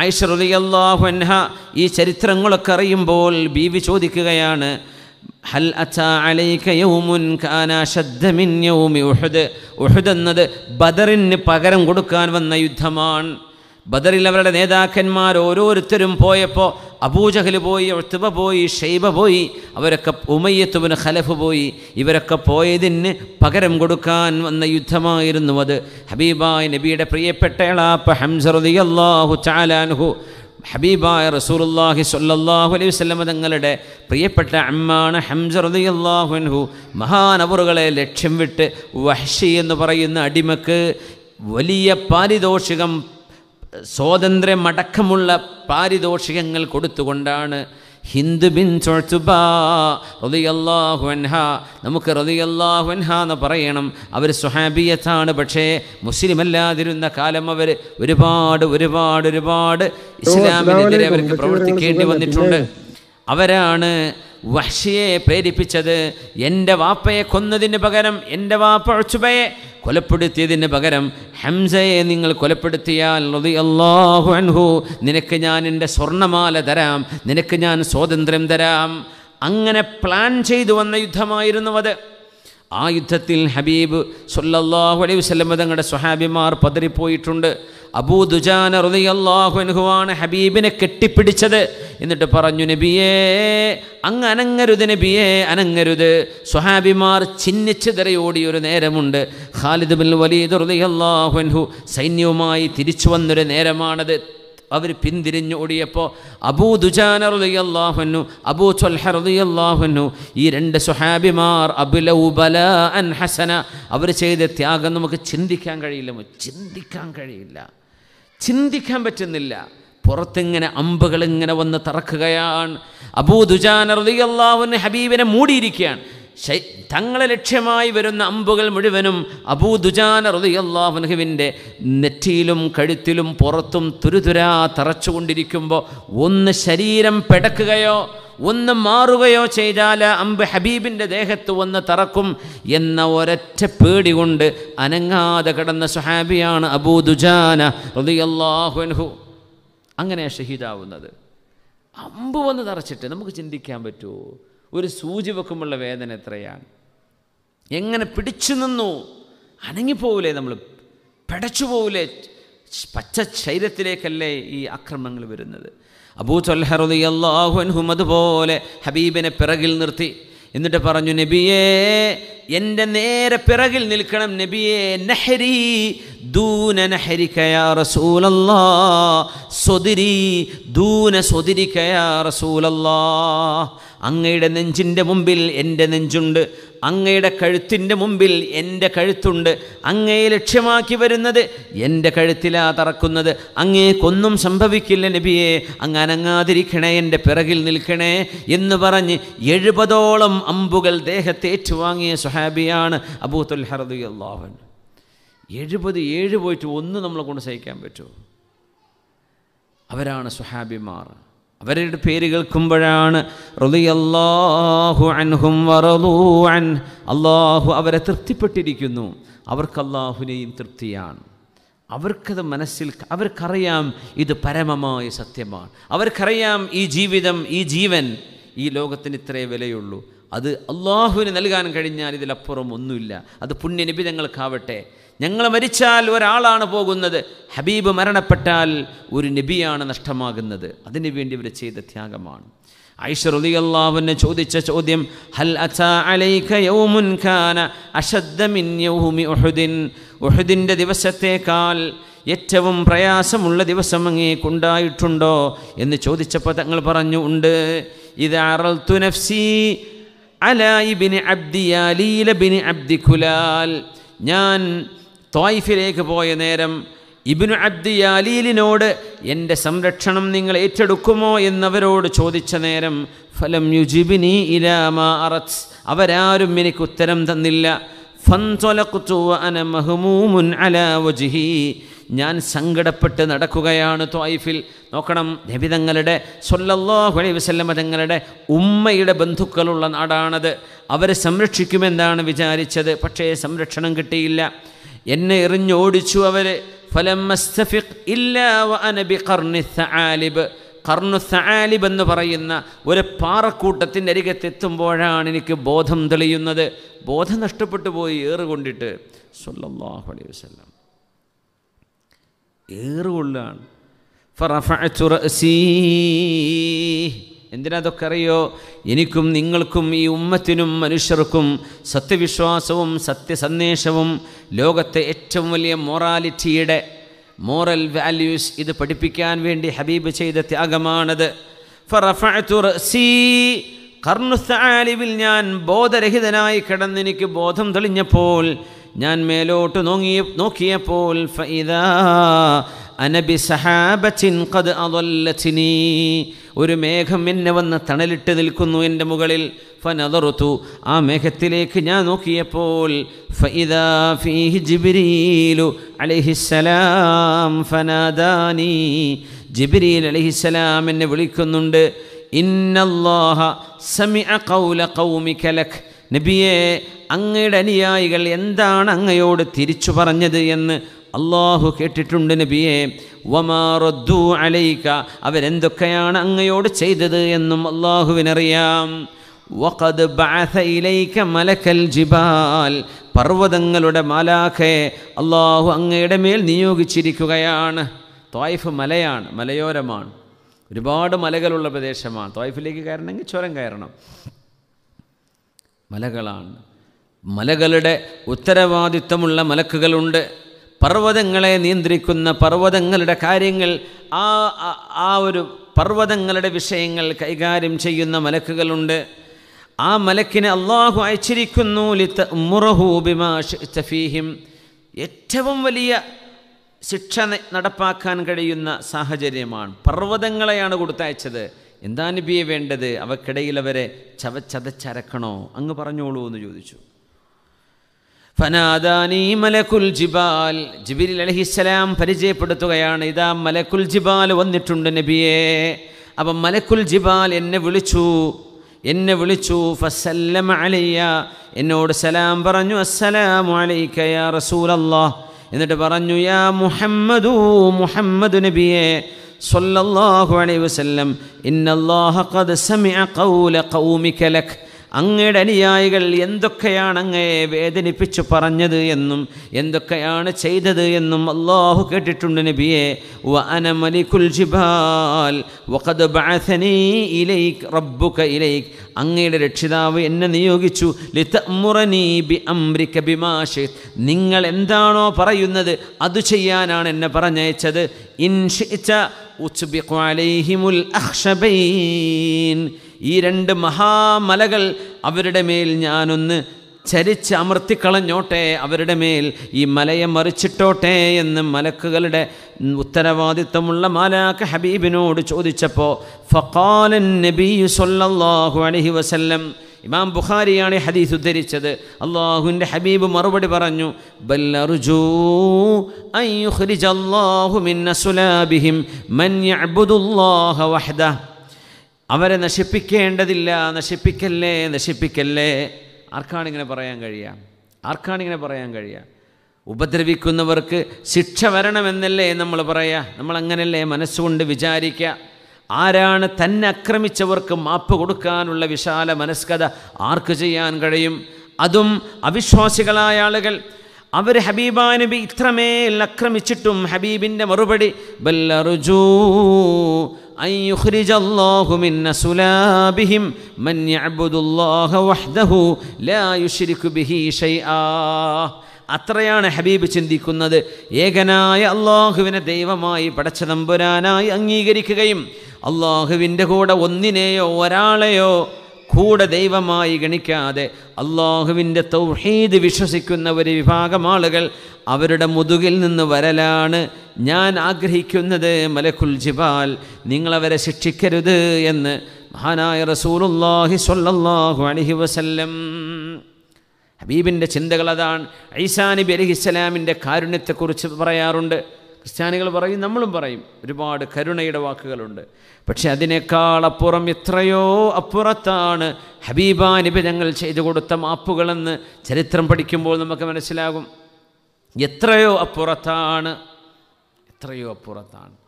ആയിഷറലിയല്ലാഹു അൻഹ ഈ ചരിത്രങ്ങളൊക്കെ അറിയുമ്പോൾ ബീവി ചോദിക്കുകയാണ് ഹൽ ഉഹുദ് ഉഹുദ് എന്നത് ബദറിന് പകരം കൊടുക്കാൻ വന്ന യുദ്ധമാണ് ബദറിൽ അവരുടെ നേതാക്കന്മാർ ഓരോരുത്തരും പോയപ്പോൾ അബൂജഹൽ പോയി ഒത്തുബ പോയി ഷെയ്ബ പോയി അവരൊക്കെ ഉമയ്യത്തുവിന് ഖലഫ് പോയി ഇവരൊക്കെ പോയതിന് പകരം കൊടുക്കാൻ വന്ന യുദ്ധമായിരുന്നു അത് ഹബീബായ് നബിയുടെ പ്രിയപ്പെട്ട എളാപ്പ ഹംസറുദി അള്ളാഹു ചാലാൻഹു ഹബീബായ റസൂലുല്ലാഹി സൊല്ലാഹു അലൈഹി വസ്ലമ തങ്ങളുടെ പ്രിയപ്പെട്ട അമ്മാണ് ഹംസ റദിയല്ലാഹുൻഹു മഹാനവറുകളെ ലക്ഷ്യം വിട്ട് വഹ്ഷി എന്ന് പറയുന്ന അടിമക്ക് വലിയ പാരിതോഷികം അടക്കമുള്ള പാരിതോഷികങ്ങൾ കൊടുത്തുകൊണ്ടാണ് ഹിന്ദു ബിൻ റതിയല്ലാഹുൻഹ നമുക്ക് റതിയല്ലാഹുൻഹ എന്ന് പറയണം അവർ സുഹാബിയത്താണ് പക്ഷേ മുസ്ലിം അല്ലാതിരുന്ന കാലം അവർ ഒരുപാട് ഒരുപാട് ഒരുപാട് ഇസ്ലാമിനെതിരെ അവർക്ക് പ്രവർത്തിക്കേണ്ടി വന്നിട്ടുണ്ട് അവരാണ് വഹ്ഷിയെ പ്രേരിപ്പിച്ചത് എൻ്റെ വാപ്പയെ കൊന്നതിന് പകരം എൻ്റെ വാപ്പ ഒച്ചുബയെ കൊലപ്പെടുത്തിയതിന് പകരം ഹംസയെ നിങ്ങൾ കൊലപ്പെടുത്തിയാൽ അള്ളാഹു അൻഹു നിനക്ക് ഞാൻ എൻ്റെ സ്വർണ്ണമാല തരാം നിനക്ക് ഞാൻ സ്വാതന്ത്ര്യം തരാം അങ്ങനെ പ്ലാൻ ചെയ്തു വന്ന യുദ്ധമായിരുന്നു അത് ആ യുദ്ധത്തിൽ ഹബീബ് സൊല്ലാഹു അലൈഹി വസ്ലം തങ്ങളുടെ സ്വഹാബിമാർ പതറിപ്പോയിട്ടുണ്ട് അബൂ അബൂദുജാന ഹൃദയല്ലാഹുൻഹുവാണ് ഹബീബിനെ കെട്ടിപ്പിടിച്ചത് എന്നിട്ട് പറഞ്ഞു നബിയേ അങ്ങ് അനങ്ങരുത് നബിയേ അനങ്ങരുത് സ്വഹാബിമാർ ചിഹ്നിച്ച് ഒരു നേരമുണ്ട് ഖാലിദ് ബിൻ വലീദ് ഹൃദയല്ലാഹുൻഹു സൈന്യവുമായി തിരിച്ചു വന്നൊരു നേരമാണത് അവർ ഓടിയപ്പോൾ അബൂ ദുജാന റളിയല്ലാഹുന്നു അബൂ ത്വൽഹ റളിയല്ലാഹുന്നു ഈ രണ്ട് സുഹാബിമാർ ഉബല അൻ ഹസന അവർ ചെയ്ത ത്യാഗം നമുക്ക് ചിന്തിക്കാൻ കഴിയില്ല ചിന്തിക്കാൻ കഴിയില്ല ചിന്തിക്കാൻ പറ്റുന്നില്ല പുറത്തിങ്ങനെ ഇങ്ങനെ വന്ന് തറക്കുകയാണ് അബൂദുജാൻ റളിയല്ലാഹുവിന് ഹബീബിനെ മൂടിയിരിക്കുകയാണ് തങ്ങളെ ലക്ഷ്യമായി വരുന്ന അമ്പുകൾ മുഴുവനും അബൂദുജാൻ റളിയല്ലാഹുവിൻ്റെ നെറ്റിയിലും കഴുത്തിലും പുറത്തും തുരുതുരാ തറച്ചുകൊണ്ടിരിക്കുമ്പോൾ ഒന്ന് ശരീരം പെടക്കുകയോ ഒന്ന് മാറുകയോ ചെയ്താൽ അമ്പ് ഹബീബിൻ്റെ ദേഹത്ത് വന്ന് തറക്കും എന്ന ഒരൊറ്റ പേടി കൊണ്ട് അനങ്ങാതെ കിടന്ന സുഹാബിയാണ് അബൂ ദുജാന ഹൃദയല്ലാഹുൻഹു അങ്ങനെ ഷഹീദാവുന്നത് അമ്പ് വന്ന് തറച്ചിട്ട് നമുക്ക് ചിന്തിക്കാൻ പറ്റുമോ ഒരു സൂചി വെക്കുമുള്ള വേദന എത്രയാണ് എങ്ങനെ പിടിച്ചു നിന്നു അനങ്ങിപ്പോവില്ലേ നമ്മൾ പിടച്ചു പോവില്ലേ പച്ച ശരീരത്തിലേക്കല്ലേ ഈ അക്രമങ്ങൾ വരുന്നത് അബൂ ചൊൽഹറുദി അള്ളാഹുൻഹും അതുപോലെ ഹബീബിനെ പിറകിൽ നിർത്തി എന്നിട്ട് പറഞ്ഞു നബിയേ എൻ്റെ നേരെ പിറകിൽ നിൽക്കണം നബിയേ നഹരി ദൂന നഹരിക്കയാ റസൂലല്ലാ സ്വതിരി ദൂന സ്വതിരിക്കയാ റസൂലല്ലാ അങ്ങയുടെ നെഞ്ചിൻ്റെ മുമ്പിൽ എൻ്റെ നെഞ്ചുണ്ട് അങ്ങയുടെ കഴുത്തിൻ്റെ മുമ്പിൽ എൻ്റെ കഴുത്തുണ്ട് അങ്ങയെ ലക്ഷ്യമാക്കി വരുന്നത് എൻ്റെ കഴുത്തിലാ തറക്കുന്നത് അങ്ങേക്കൊന്നും സംഭവിക്കില്ല നബിയെ അങ്ങ് അനങ്ങാതിരിക്കണേ എൻ്റെ പിറകിൽ നിൽക്കണേ എന്ന് പറഞ്ഞ് എഴുപതോളം അമ്പുകൾ ഏറ്റുവാങ്ങിയ സുഹാബിയാണ് അബൂത്തുൽ ഹർദി അള്ളാഹൻ എഴുപത് ഏഴ് പോയിട്ട് ഒന്ന് നമ്മളെ കൊണ്ട് സഹിക്കാൻ പറ്റുമോ അവരാണ് സുഹാബിമാർ അവരുടെ പേര് കേൾക്കുമ്പോഴാണ് റളിയല്ലാഹു അൻഹും വറലൂ അൻ അള്ളാഹു അവരെ തൃപ്തിപ്പെട്ടിരിക്കുന്നു അവർക്ക് അള്ളാഹുവിനെയും തൃപ്തിയാണ് അവർക്കത് മനസ്സിൽ അവർക്കറിയാം ഇത് പരമമായ സത്യമാണ് അവർക്കറിയാം ഈ ജീവിതം ഈ ജീവൻ ഈ ലോകത്തിന് ഇത്രേ വിലയുള്ളൂ അത് അള്ളാഹുവിന് നൽകാൻ കഴിഞ്ഞാൽ ഇതിലപ്പുറം ഒന്നുമില്ല അത് പുണ്യനിബിതങ്ങൾക്കാവട്ടെ ഞങ്ങൾ മരിച്ചാൽ ഒരാളാണ് പോകുന്നത് ഹബീബ് മരണപ്പെട്ടാൽ ഒരു നബിയാണ് നഷ്ടമാകുന്നത് അതിനുവേണ്ടി ഇവർ ചെയ്ത ത്യാഗമാണ് ഐഷ റളിയല്ലാഹുവിനെ ചോദിച്ച ചോദ്യം ഹൽ അതാ അലൈക യൗമുൻ കാന യൗമി ഉഹുദിൻ ദിവസത്തേക്കാൾ ഏറ്റവും പ്രയാസമുള്ള ദിവസം അങ്ങേക്കുണ്ടായിട്ടുണ്ടോ എന്ന് ചോദിച്ചപ്പോൾ തങ്ങൾ പറഞ്ഞു ഉണ്ട് ഇത് അറൽത്തു നഫ്സി അലായി ബിൻ അബ്ദിയാലീല ബിൻ അബ്ദി കുലാൽ ഞാൻ തോയിഫിലേക്ക് പോയ നേരം ഇബിനു അബ്ദി അലീലിനോട് എൻ്റെ സംരക്ഷണം നിങ്ങൾ ഏറ്റെടുക്കുമോ എന്നവരോട് ചോദിച്ച നേരം ഫലം യുജിബിനി ഇലാമാ അറത് അവരാരും എനിക്ക് ഉത്തരം തന്നില്ല ഞാൻ സങ്കടപ്പെട്ട് നടക്കുകയാണ് ത്വായിഫിൽ നോക്കണം നബിതങ്ങളുടെ സൊല്ലല്ലാഹു അലൈഹി വസല്ലമ തങ്ങളുടെ ഉമ്മയുടെ ബന്ധുക്കളുള്ള നാടാണത് അവരെ സംരക്ഷിക്കുമെന്നാണ് വിചാരിച്ചത് പക്ഷേ സംരക്ഷണം കിട്ടിയില്ല എന്നെ എറിഞ്ഞോടിച്ചു അവരെ കർണു സാലിബ് എന്ന് പറയുന്ന ഒരു പാറക്കൂട്ടത്തിൻ്റെ അരികത്തെത്തുമ്പോഴാണ് എനിക്ക് ബോധം തെളിയുന്നത് ബോധം നഷ്ടപ്പെട്ടു പോയി ഏറുകൊണ്ടിട്ട് സൊല്ലാഹു അലൈഹി വസ്ലം ഏറുകൊള്ളാണ് ഫറഫഅ എന്തിനതൊക്കെ അറിയോ എനിക്കും നിങ്ങൾക്കും ഈ ഉമ്മത്തിനും മനുഷ്യർക്കും സത്യവിശ്വാസവും സത്യസന്ദേശവും ലോകത്തെ ഏറ്റവും വലിയ മൊറാലിറ്റിയുടെ മോറൽ വാല്യൂസ് ഇത് പഠിപ്പിക്കാൻ വേണ്ടി ഹബീബ് ചെയ്ത ത്യാഗമാണത് കർണുസാലിവിൽ ഞാൻ ബോധരഹിതനായി കിടന്നെനിക്ക് ബോധം തെളിഞ്ഞപ്പോൾ ഞാൻ മേലോട്ട് നോങ്ങിയ നോക്കിയപ്പോൾ ഫൈദാ അനബി സഹാബച്ചിൻ കത് അതല്ലച്ചിനി ഒരു മേഘം എന്നെ വന്ന് തണലിട്ട് നിൽക്കുന്നു എൻ്റെ മുകളിൽ ഫനതറുത്തു ആ മേഘത്തിലേക്ക് ഞാൻ നോക്കിയപ്പോൾ ജിബിരീലു അലഹിസലാം ഫനാദാനി എന്നെ വിളിക്കുന്നുണ്ട് ഇന്നല്ലാഹ സമി കൗല കൗമിക്കലഖ് നബിയെ അങ്ങയുടെ അനുയായികൾ എന്താണ് അങ്ങയോട് തിരിച്ചു പറഞ്ഞത് എന്ന് അള്ളാഹു കേട്ടിട്ടുണ്ട് നബിയെ വമാറദ്ദു അലൈക്ക അവരെന്തൊക്കെയാണ് അങ്ങയോട് ചെയ്തത് എന്നും അള്ളാഹുവിനറിയാം വഖദ് ബഅസ ഇലൈക മലക്കൽ ജിബാൽ പർവ്വതങ്ങളുടെ മാലാഖെ അള്ളാഹു അങ്ങയുടെ മേൽ നിയോഗിച്ചിരിക്കുകയാണ് ത്വായിഫ് മലയാണ് മലയോരമാണ് ഒരുപാട് മലകളുള്ള പ്രദേശമാണ് ത്വായിഫിലേക്ക് കയറണമെങ്കിൽ ചുരം കയറണം മലകളാണ് മലകളുടെ ഉത്തരവാദിത്തമുള്ള മലക്കുകളുണ്ട് പർവ്വതങ്ങളെ നിയന്ത്രിക്കുന്ന പർവ്വതങ്ങളുടെ കാര്യങ്ങൾ ആ ആ ഒരു പർവ്വതങ്ങളുടെ വിഷയങ്ങൾ കൈകാര്യം ചെയ്യുന്ന മലക്കുകളുണ്ട് ആ മലക്കിനെ അള്ളാഹു അയച്ചിരിക്കുന്നു ലിത്ത മുറഹൂബിമാഫീഹിം ഏറ്റവും വലിയ ശിക്ഷ നടപ്പാക്കാൻ കഴിയുന്ന സാഹചര്യമാണ് പർവ്വതങ്ങളെയാണ് കൊടുത്തയച്ചത് എന്താ ബിയെ വേണ്ടത് അവക്കിടയിൽ അവരെ ചവച്ചതച്ചരക്കണോ അങ്ങ് പറഞ്ഞോളൂ എന്ന് ചോദിച്ചു ഫനാദാനി മലക്കുൽ ജിബാൽ ജിബിരിൽ അലഹിസ്സലാം പരിചയപ്പെടുത്തുകയാണ് ഇതാ മലക്കുൽ ജിബാൽ വന്നിട്ടുണ്ട് നബിയെ അപ്പം മലക്കുൽ ജിബാൽ എന്നെ വിളിച്ചു എന്നെ വിളിച്ചു ഫസല്ലമ അലയ്യ എന്നോട് സലാം പറഞ്ഞു അസ്സലാമു യാ എന്നിട്ട് പറഞ്ഞു യാ മുഹമ്മദു മുഹമ്മദ് നബിയെ സ്വല്ലല്ലാഹു അലൈഹി വസല്ലം ഇന്നല്ലാഹ ഖദ് സമിഅ ഖൗല ഖൗമിക ലക് അങ്ങയുടെ അനുയായികൾ എന്തൊക്കെയാണ് അങ്ങയെ വേദനിപ്പിച്ചു പറഞ്ഞത് എന്നും എന്തൊക്കെയാണ് ചെയ്തത് എന്നും അള്ളാഹു കേട്ടിട്ടുണ്ട് നബിയെ വഅന ജിബാൽ വഖദ് റബ്ബുക ഇലൈക് അങ്ങയുടെ രക്ഷിതാവ് എന്നെ നിയോഗിച്ചു നിങ്ങൾ എന്താണോ പറയുന്നത് അത് ചെയ്യാനാണ് എന്നെ പറഞ്ഞയച്ചത് ഇൻഷിച്ച ഉച്ബിഖു അലൈഹിമുൽ ഈ രണ്ട് മഹാമലകൾ അവരുടെ മേൽ ഞാനൊന്ന് ചരിച്ച് അമർത്തിക്കളഞ്ഞോട്ടെ അവരുടെ മേൽ ഈ മലയെ മറിച്ചിട്ടോട്ടെ എന്ന് മലക്കുകളുടെ ഉത്തരവാദിത്തമുള്ള മാലാക്ക് ഹബീബിനോട് ചോദിച്ചപ്പോൾ ഫക്കാലൻ നബി സൊല്ലാഹു അലഹി വസല്ലം ഇമാം ബുഖാരിയാണ് ഹദീസ് ഉദ്ധരിച്ചത് അള്ളാഹുവിൻ്റെ ഹബീബ് മറുപടി പറഞ്ഞു ബല്ലറുജൂ അവരെ നശിപ്പിക്കേണ്ടതില്ല നശിപ്പിക്കല്ലേ നശിപ്പിക്കല്ലേ ആർക്കാണിങ്ങനെ പറയാൻ കഴിയുക ആർക്കാണിങ്ങനെ പറയാൻ കഴിയുക ഉപദ്രവിക്കുന്നവർക്ക് ശിക്ഷ വരണമെന്നല്ലേ നമ്മൾ പറയാ നമ്മളങ്ങനല്ലേ മനസ്സുകൊണ്ട് വിചാരിക്കുക ആരാണ് തന്നെ ആക്രമിച്ചവർക്ക് മാപ്പ് കൊടുക്കാനുള്ള വിശാല മനസ്കത ആർക്ക് ചെയ്യാൻ കഴിയും അതും അവിശ്വാസികളായ ആളുകൾ അവർ ഹബീബാ നബി ഇത്രമേൽ അക്രമിച്ചിട്ടും ഹബീബിൻ്റെ മറുപടി അത്രയാണ് ഹബീബ് ചിന്തിക്കുന്നത് ഏകനായ അള്ളാഹുവിനെ ദൈവമായി പടച്ച നമ്പുരാനായി അംഗീകരിക്കുകയും അള്ളാഹുവിൻ്റെ കൂടെ ഒന്നിനെയോ ഒരാളെയോ കൂടെ ദൈവമായി ഗണിക്കാതെ അള്ളാഹുവിൻ്റെ തൗഹീദ് വിശ്വസിക്കുന്ന ഒരു വിഭാഗം ആളുകൾ അവരുടെ മുതുകിൽ നിന്ന് വരലാണ് ഞാൻ ആഗ്രഹിക്കുന്നത് മലക്കുൽ ജിബാൽ നിങ്ങളവരെ ശിക്ഷിക്കരുത് എന്ന് മഹാനായ റസൂലുല്ലാഹി സൊല്ലാഹു അലഹി വസല്ലം ഹബീബിൻ്റെ ചിന്തകൾ അതാണ് ഐസാനിബി അലഹിസ്സലാമിൻ്റെ കാരുണ്യത്തെക്കുറിച്ച് പറയാറുണ്ട് ക്രിസ്ത്യാനികൾ പറയും നമ്മളും പറയും ഒരുപാട് കരുണയുടെ വാക്കുകളുണ്ട് പക്ഷെ അതിനേക്കാൾ അപ്പുറം എത്രയോ അപ്പുറത്താണ് ഹബീബാനിബി ഞങ്ങൾ ചെയ്തു കൊടുത്ത മാപ്പുകളെന്ന് ചരിത്രം പഠിക്കുമ്പോൾ നമുക്ക് മനസ്സിലാകും എത്രയോ അപ്പുറത്താണ് എത്രയോ അപ്പുറത്താണ്